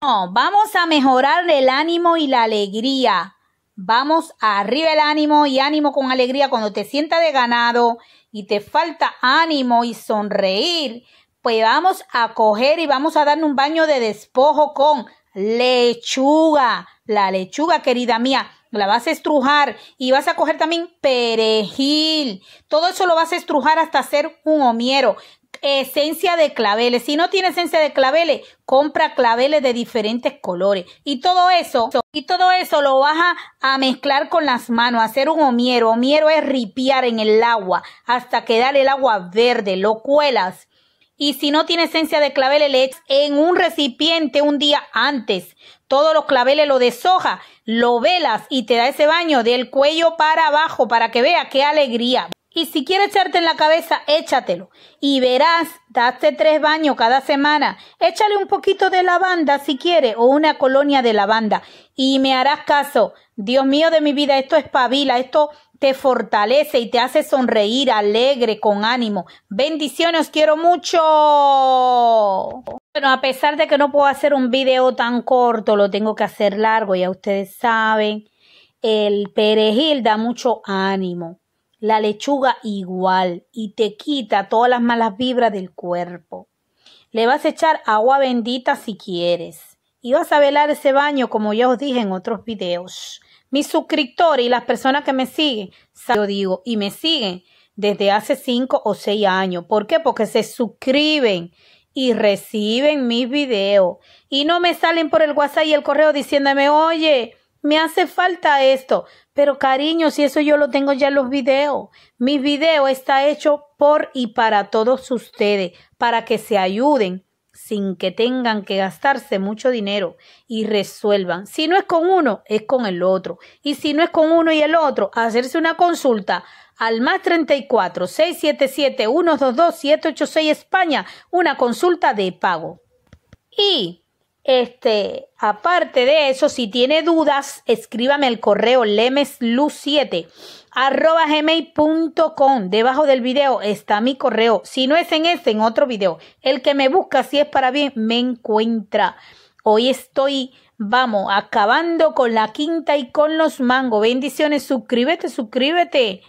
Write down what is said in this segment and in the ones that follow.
vamos a mejorar el ánimo y la alegría. Vamos arriba el ánimo y ánimo con alegría. Cuando te sienta de ganado y te falta ánimo y sonreír, pues vamos a coger y vamos a darle un baño de despojo con lechuga. La lechuga, querida mía, la vas a estrujar y vas a coger también perejil. Todo eso lo vas a estrujar hasta hacer un homiero esencia de claveles. Si no tiene esencia de claveles, compra claveles de diferentes colores. Y todo eso, y todo eso lo vas a, mezclar con las manos, hacer un homiero. Homiero es ripiar en el agua hasta quedar el agua verde, lo cuelas. Y si no tiene esencia de claveles, le echas en un recipiente un día antes. Todos los claveles lo deshoja, lo velas y te da ese baño del cuello para abajo para que vea qué alegría. Y si quieres echarte en la cabeza, échatelo. Y verás, date tres baños cada semana. Échale un poquito de lavanda si quieres, o una colonia de lavanda. Y me harás caso. Dios mío de mi vida, esto es espabila, esto te fortalece y te hace sonreír alegre, con ánimo. Bendiciones, quiero mucho. Bueno, a pesar de que no puedo hacer un video tan corto, lo tengo que hacer largo, ya ustedes saben. El perejil da mucho ánimo la lechuga igual y te quita todas las malas vibras del cuerpo. Le vas a echar agua bendita si quieres. Y vas a velar ese baño como ya os dije en otros videos. Mis suscriptores y las personas que me siguen, yo digo, y me siguen desde hace cinco o seis años. ¿Por qué? Porque se suscriben y reciben mis videos. Y no me salen por el WhatsApp y el correo diciéndome, oye, me hace falta esto. Pero cariño, si eso yo lo tengo ya en los videos. Mi video está hecho por y para todos ustedes, para que se ayuden sin que tengan que gastarse mucho dinero y resuelvan. Si no es con uno, es con el otro. Y si no es con uno y el otro, hacerse una consulta al más 34 677 122 786 España, una consulta de pago. Y este, aparte de eso, si tiene dudas, escríbame el correo lemeslu7 gmail.com. Debajo del video está mi correo. Si no es en este, en otro video. El que me busca, si es para bien, me encuentra. Hoy estoy, vamos, acabando con la quinta y con los mangos. Bendiciones, suscríbete, suscríbete.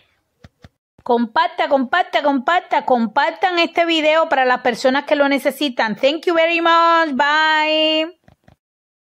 Comparta, comparta, comparta, compartan este video para las personas que lo necesitan. Thank you very much. Bye.